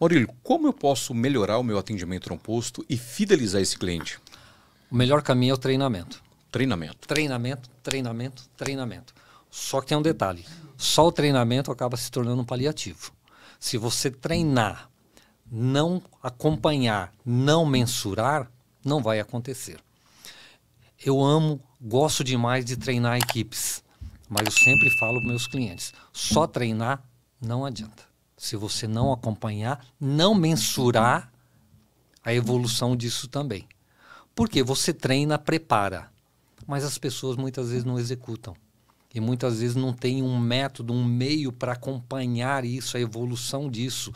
Maurílio, como eu posso melhorar o meu atendimento no posto e fidelizar esse cliente? O melhor caminho é o treinamento. Treinamento. Treinamento, treinamento, treinamento. Só que tem um detalhe: só o treinamento acaba se tornando um paliativo. Se você treinar, não acompanhar, não mensurar, não vai acontecer. Eu amo, gosto demais de treinar equipes, mas eu sempre falo para meus clientes: só treinar não adianta se você não acompanhar, não mensurar a evolução disso também. Porque você treina, prepara, mas as pessoas muitas vezes não executam. E muitas vezes não tem um método, um meio para acompanhar isso, a evolução disso.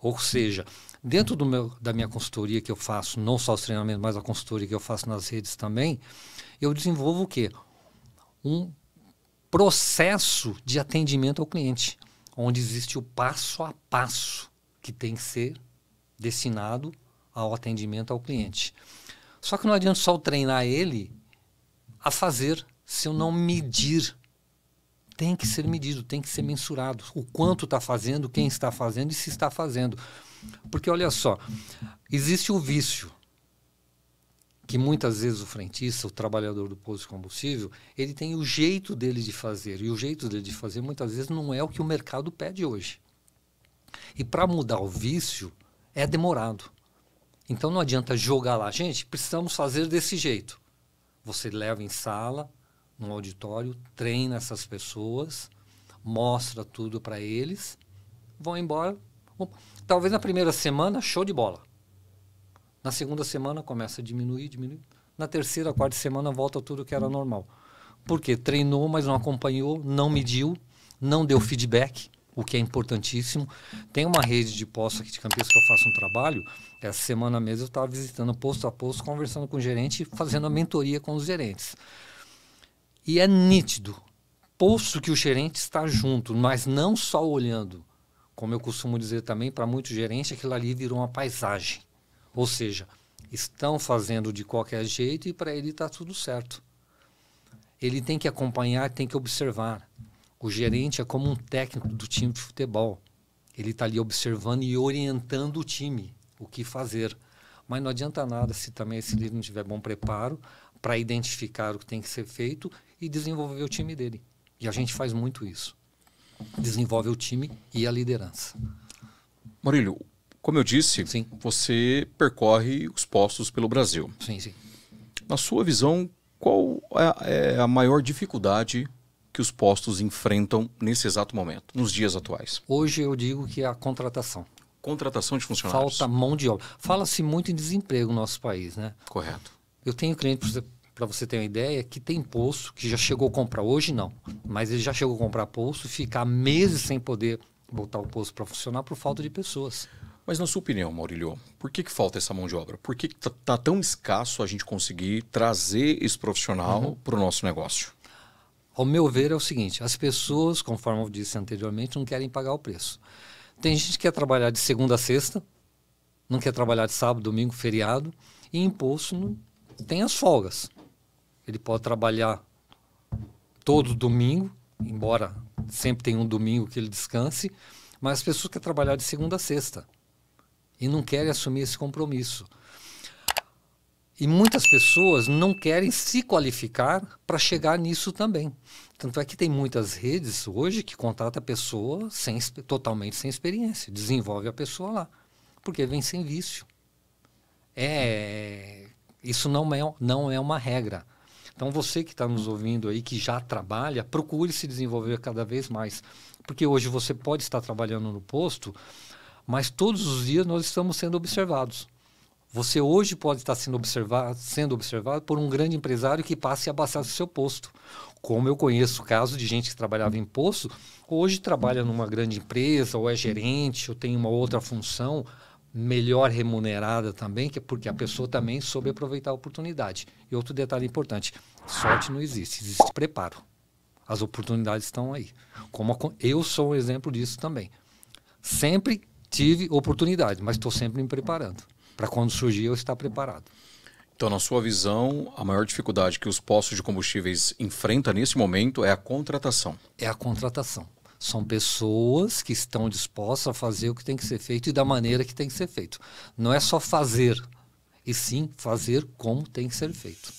Ou seja, dentro do meu, da minha consultoria que eu faço, não só os treinamentos, mas a consultoria que eu faço nas redes também, eu desenvolvo o quê? Um processo de atendimento ao cliente onde existe o passo a passo que tem que ser destinado ao atendimento ao cliente. Só que não adianta só treinar ele a fazer se eu não medir. Tem que ser medido, tem que ser mensurado. O quanto está fazendo, quem está fazendo e se está fazendo. Porque olha só, existe o vício que muitas vezes o frentista, o trabalhador do posto de combustível, ele tem o jeito dele de fazer. E o jeito dele de fazer muitas vezes não é o que o mercado pede hoje. E para mudar o vício é demorado. Então não adianta jogar lá, gente, precisamos fazer desse jeito. Você leva em sala, no auditório, treina essas pessoas, mostra tudo para eles, vão embora. Talvez na primeira semana, show de bola. Na segunda semana começa a diminuir, diminuir. Na terceira, quarta semana volta tudo que era normal. Porque treinou, mas não acompanhou, não mediu, não deu feedback, o que é importantíssimo. Tem uma rede de postos aqui de Campinas que eu faço um trabalho. Essa semana mesmo eu estava visitando posto a posto, conversando com o gerente, fazendo a mentoria com os gerentes. E é nítido, posto que o gerente está junto, mas não só olhando. Como eu costumo dizer também para muitos gerentes, aquilo ali virou uma paisagem. Ou seja, estão fazendo de qualquer jeito e para ele está tudo certo. Ele tem que acompanhar, tem que observar. O gerente é como um técnico do time de futebol. Ele está ali observando e orientando o time, o que fazer. Mas não adianta nada se também esse líder não tiver bom preparo para identificar o que tem que ser feito e desenvolver o time dele. E a gente faz muito isso. Desenvolve o time e a liderança. Maurílio, como eu disse, sim. você percorre os postos pelo Brasil. Sim, sim. Na sua visão, qual é, é a maior dificuldade que os postos enfrentam nesse exato momento, nos dias atuais? Hoje eu digo que é a contratação. Contratação de funcionários. Falta mão de obra. Fala-se muito em desemprego no nosso país, né? Correto. Eu tenho cliente, para você ter uma ideia, que tem posto, que já chegou a comprar hoje, não. Mas ele já chegou a comprar posto, ficar meses sem poder botar o posto para funcionar por falta de pessoas. Mas na sua opinião, Maurílio, por que, que falta essa mão de obra? Por que está tá tão escasso a gente conseguir trazer esse profissional uhum. para o nosso negócio? Ao meu ver, é o seguinte: as pessoas, conforme eu disse anteriormente, não querem pagar o preço. Tem gente que quer trabalhar de segunda a sexta, não quer trabalhar de sábado, domingo, feriado, e imposto não, tem as folgas. Ele pode trabalhar todo domingo, embora sempre tenha um domingo que ele descanse, mas as pessoas querem trabalhar de segunda a sexta e não querem assumir esse compromisso. E muitas pessoas não querem se qualificar para chegar nisso também. Tanto é que tem muitas redes hoje que contrata a pessoa sem, totalmente sem experiência, desenvolve a pessoa lá, porque vem sem vício. É, isso não é, não é uma regra. Então você que está nos ouvindo aí, que já trabalha, procure se desenvolver cada vez mais. Porque hoje você pode estar trabalhando no posto, mas todos os dias nós estamos sendo observados. Você hoje pode estar sendo observado, sendo observado por um grande empresário que passe a abastecer o seu posto. Como eu conheço o caso de gente que trabalhava em posto, hoje trabalha numa grande empresa, ou é gerente, ou tem uma outra função melhor remunerada também, que é porque a pessoa também soube aproveitar a oportunidade. E outro detalhe importante, sorte não existe, existe preparo. As oportunidades estão aí. Como eu sou um exemplo disso também. Sempre tive oportunidade, mas estou sempre me preparando. Para quando surgir, eu estar preparado. Então, na sua visão, a maior dificuldade que os postos de combustíveis enfrentam nesse momento é a contratação. É a contratação. São pessoas que estão dispostas a fazer o que tem que ser feito e da maneira que tem que ser feito. Não é só fazer, e sim fazer como tem que ser feito.